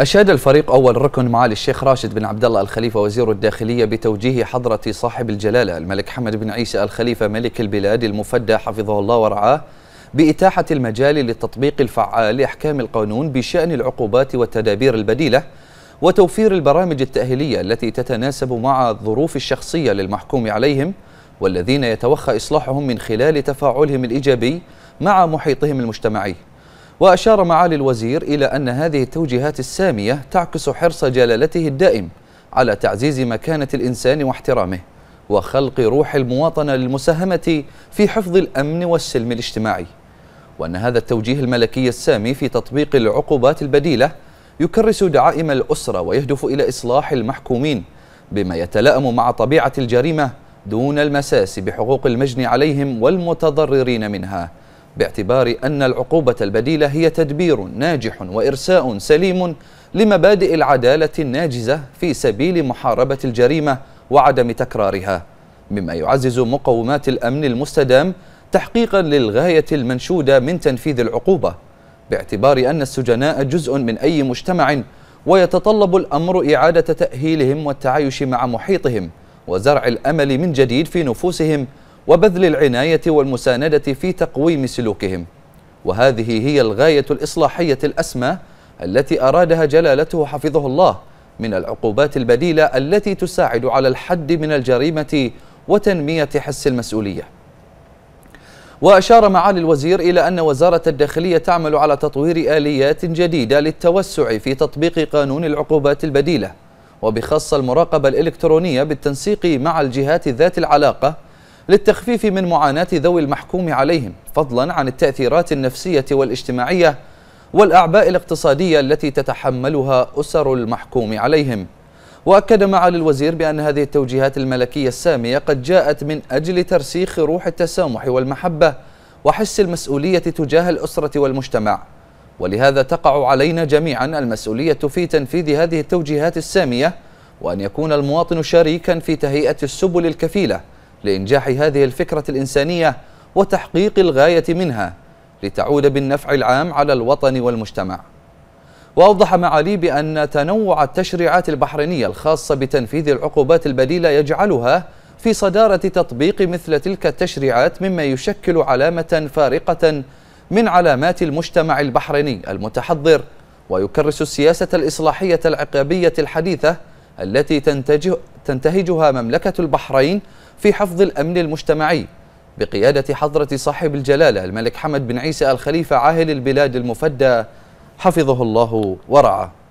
أشاد الفريق أول ركن معالي الشيخ راشد بن عبد الله الخليفة وزير الداخلية بتوجيه حضرة صاحب الجلالة الملك حمد بن عيسى الخليفة ملك البلاد المفدى حفظه الله ورعاه بإتاحة المجال للتطبيق الفعال لأحكام القانون بشأن العقوبات والتدابير البديلة وتوفير البرامج التأهيلية التي تتناسب مع الظروف الشخصية للمحكوم عليهم والذين يتوخى إصلاحهم من خلال تفاعلهم الإيجابي مع محيطهم المجتمعي وأشار معالي الوزير إلى أن هذه التوجيهات السامية تعكس حرص جلالته الدائم على تعزيز مكانة الإنسان واحترامه وخلق روح المواطنة للمساهمة في حفظ الأمن والسلم الاجتماعي وأن هذا التوجيه الملكي السامي في تطبيق العقوبات البديلة يكرس دعائم الأسرة ويهدف إلى إصلاح المحكومين بما يتلائم مع طبيعة الجريمة دون المساس بحقوق المجني عليهم والمتضررين منها باعتبار أن العقوبة البديلة هي تدبير ناجح وإرساء سليم لمبادئ العدالة الناجزة في سبيل محاربة الجريمة وعدم تكرارها مما يعزز مقومات الأمن المستدام تحقيقا للغاية المنشودة من تنفيذ العقوبة باعتبار أن السجناء جزء من أي مجتمع ويتطلب الأمر إعادة تأهيلهم والتعايش مع محيطهم وزرع الأمل من جديد في نفوسهم وبذل العناية والمساندة في تقويم سلوكهم وهذه هي الغاية الإصلاحية الأسمى التي أرادها جلالته حفظه الله من العقوبات البديلة التي تساعد على الحد من الجريمة وتنمية حس المسؤولية وأشار معالي الوزير إلى أن وزارة الداخلية تعمل على تطوير آليات جديدة للتوسع في تطبيق قانون العقوبات البديلة وبخاصة المراقبة الإلكترونية بالتنسيق مع الجهات ذات العلاقة للتخفيف من معاناة ذوي المحكوم عليهم فضلا عن التأثيرات النفسية والاجتماعية والأعباء الاقتصادية التي تتحملها أسر المحكوم عليهم وأكد معالي الوزير بأن هذه التوجيهات الملكية السامية قد جاءت من أجل ترسيخ روح التسامح والمحبة وحس المسؤولية تجاه الأسرة والمجتمع ولهذا تقع علينا جميعا المسؤولية في تنفيذ هذه التوجيهات السامية وأن يكون المواطن شريكا في تهيئة السبل الكفيلة لإنجاح هذه الفكرة الإنسانية وتحقيق الغاية منها لتعود بالنفع العام على الوطن والمجتمع وأوضح معالي بأن تنوع التشريعات البحرينية الخاصة بتنفيذ العقوبات البديلة يجعلها في صدارة تطبيق مثل تلك التشريعات مما يشكل علامة فارقة من علامات المجتمع البحريني المتحضر ويكرس السياسة الإصلاحية العقابية الحديثة التي تنتجه, تنتهجها مملكة البحرين في حفظ الأمن المجتمعي بقيادة حضرة صاحب الجلالة الملك حمد بن عيسى الخليفة عاهل البلاد المفدى حفظه الله ورعاه